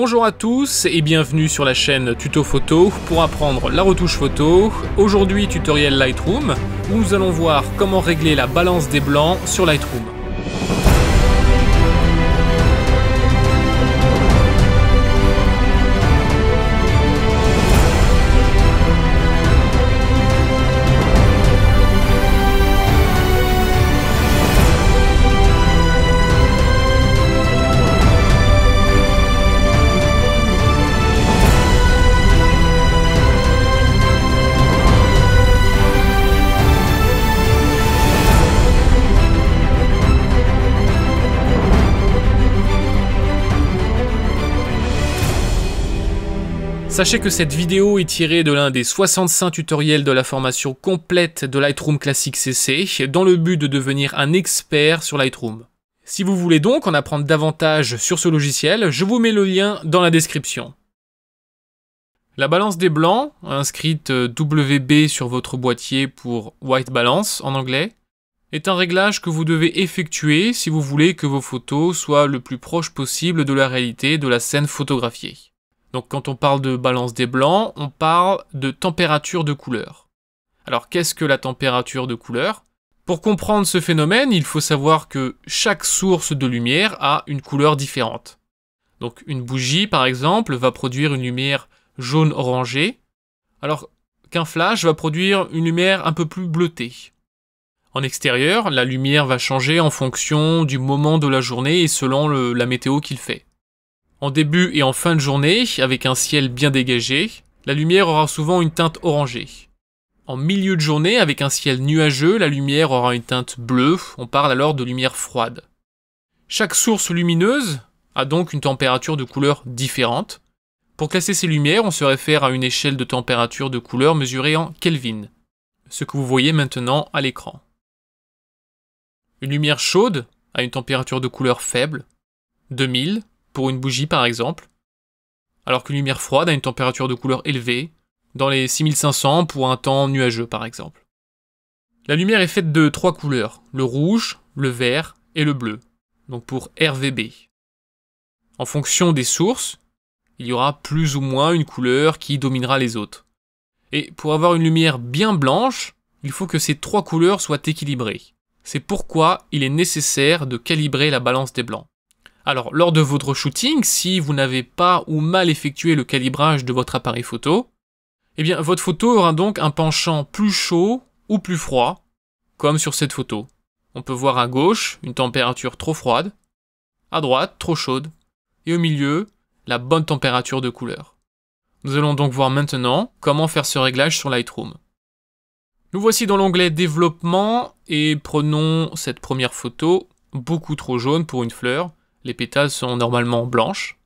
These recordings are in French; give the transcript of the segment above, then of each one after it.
Bonjour à tous et bienvenue sur la chaîne Tuto Photo pour apprendre la retouche photo. Aujourd'hui tutoriel Lightroom où nous allons voir comment régler la balance des blancs sur Lightroom. Sachez que cette vidéo est tirée de l'un des 65 tutoriels de la formation complète de Lightroom Classic CC dans le but de devenir un expert sur Lightroom. Si vous voulez donc en apprendre davantage sur ce logiciel, je vous mets le lien dans la description. La balance des blancs, inscrite euh, WB sur votre boîtier pour White Balance en anglais, est un réglage que vous devez effectuer si vous voulez que vos photos soient le plus proche possible de la réalité de la scène photographiée. Donc quand on parle de balance des blancs, on parle de température de couleur. Alors qu'est-ce que la température de couleur Pour comprendre ce phénomène, il faut savoir que chaque source de lumière a une couleur différente. Donc une bougie par exemple va produire une lumière jaune orangée. alors qu'un flash va produire une lumière un peu plus bleutée. En extérieur, la lumière va changer en fonction du moment de la journée et selon la météo qu'il fait en début et en fin de journée, avec un ciel bien dégagé, la lumière aura souvent une teinte orangée. En milieu de journée, avec un ciel nuageux, la lumière aura une teinte bleue, on parle alors de lumière froide. Chaque source lumineuse a donc une température de couleur différente. Pour classer ces lumières, on se réfère à une échelle de température de couleur mesurée en Kelvin, ce que vous voyez maintenant à l'écran. Une lumière chaude a une température de couleur faible, 2000 pour une bougie par exemple, alors qu'une lumière froide a une température de couleur élevée, dans les 6500 pour un temps nuageux par exemple. La lumière est faite de trois couleurs, le rouge, le vert et le bleu, donc pour RVB. En fonction des sources, il y aura plus ou moins une couleur qui dominera les autres. Et pour avoir une lumière bien blanche, il faut que ces trois couleurs soient équilibrées. C'est pourquoi il est nécessaire de calibrer la balance des blancs. Alors, lors de votre shooting, si vous n'avez pas ou mal effectué le calibrage de votre appareil photo, eh bien, votre photo aura donc un penchant plus chaud ou plus froid, comme sur cette photo. On peut voir à gauche une température trop froide, à droite trop chaude, et au milieu la bonne température de couleur. Nous allons donc voir maintenant comment faire ce réglage sur Lightroom. Nous voici dans l'onglet développement et prenons cette première photo, beaucoup trop jaune pour une fleur les pétales sont normalement blanches.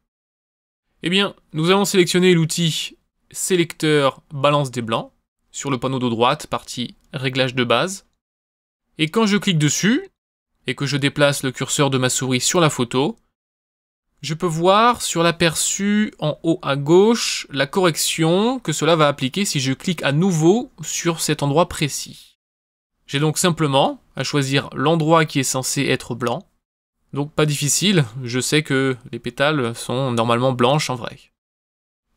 Eh bien, nous allons sélectionner l'outil Sélecteur Balance des blancs sur le panneau de droite, partie Réglage de base. Et quand je clique dessus et que je déplace le curseur de ma souris sur la photo, je peux voir sur l'aperçu en haut à gauche la correction que cela va appliquer si je clique à nouveau sur cet endroit précis. J'ai donc simplement à choisir l'endroit qui est censé être blanc donc pas difficile, je sais que les pétales sont normalement blanches en vrai.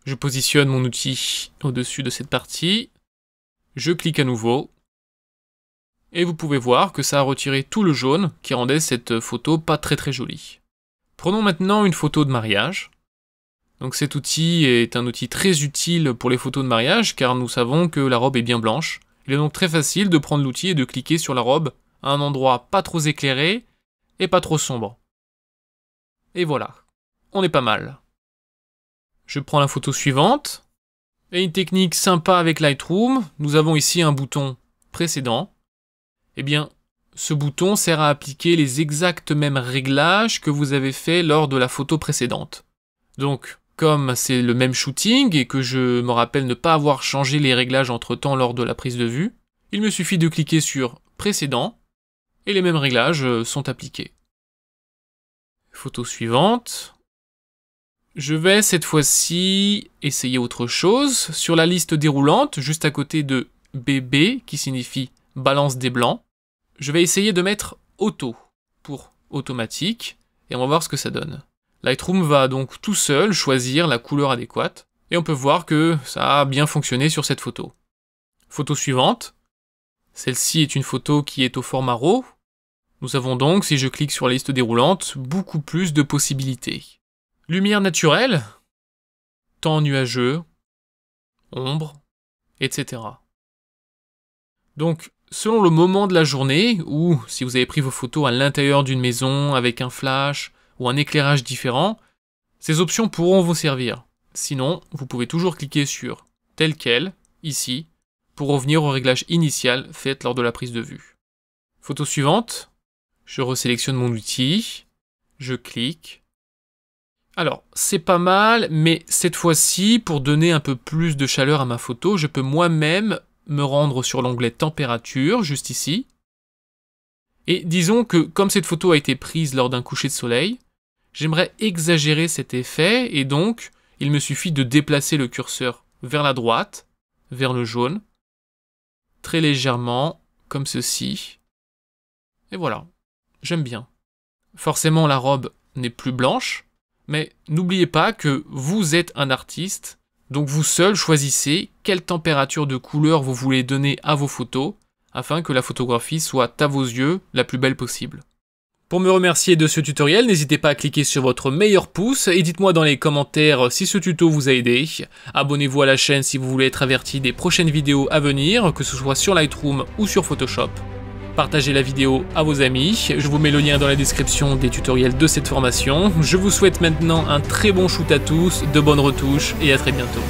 Je positionne mon outil au-dessus de cette partie, je clique à nouveau, et vous pouvez voir que ça a retiré tout le jaune qui rendait cette photo pas très très jolie. Prenons maintenant une photo de mariage. Donc cet outil est un outil très utile pour les photos de mariage car nous savons que la robe est bien blanche. Il est donc très facile de prendre l'outil et de cliquer sur la robe à un endroit pas trop éclairé et pas trop sombre. Et voilà, on est pas mal. Je prends la photo suivante. Et une technique sympa avec Lightroom, nous avons ici un bouton précédent. Eh bien, ce bouton sert à appliquer les exacts mêmes réglages que vous avez fait lors de la photo précédente. Donc, comme c'est le même shooting et que je me rappelle ne pas avoir changé les réglages entre temps lors de la prise de vue, il me suffit de cliquer sur précédent et les mêmes réglages euh, sont appliqués. Photo suivante. Je vais cette fois-ci essayer autre chose. Sur la liste déroulante, juste à côté de BB, qui signifie balance des blancs, je vais essayer de mettre auto pour automatique, et on va voir ce que ça donne. Lightroom va donc tout seul choisir la couleur adéquate, et on peut voir que ça a bien fonctionné sur cette photo. Photo suivante. Celle-ci est une photo qui est au format RAW, nous avons donc, si je clique sur la liste déroulante, beaucoup plus de possibilités. Lumière naturelle, temps nuageux, ombre, etc. Donc, selon le moment de la journée, ou si vous avez pris vos photos à l'intérieur d'une maison avec un flash ou un éclairage différent, ces options pourront vous servir. Sinon, vous pouvez toujours cliquer sur tel quel, ici, pour revenir au réglage initial fait lors de la prise de vue. Photo suivante, je resélectionne mon outil. Je clique. Alors, c'est pas mal, mais cette fois-ci, pour donner un peu plus de chaleur à ma photo, je peux moi-même me rendre sur l'onglet température, juste ici. Et disons que comme cette photo a été prise lors d'un coucher de soleil, j'aimerais exagérer cet effet et donc il me suffit de déplacer le curseur vers la droite, vers le jaune, très légèrement, comme ceci. Et voilà j'aime bien. Forcément, la robe n'est plus blanche, mais n'oubliez pas que vous êtes un artiste, donc vous seul choisissez quelle température de couleur vous voulez donner à vos photos, afin que la photographie soit à vos yeux la plus belle possible. Pour me remercier de ce tutoriel, n'hésitez pas à cliquer sur votre meilleur pouce et dites-moi dans les commentaires si ce tuto vous a aidé. Abonnez-vous à la chaîne si vous voulez être averti des prochaines vidéos à venir, que ce soit sur Lightroom ou sur Photoshop partagez la vidéo à vos amis. Je vous mets le lien dans la description des tutoriels de cette formation. Je vous souhaite maintenant un très bon shoot à tous, de bonnes retouches et à très bientôt.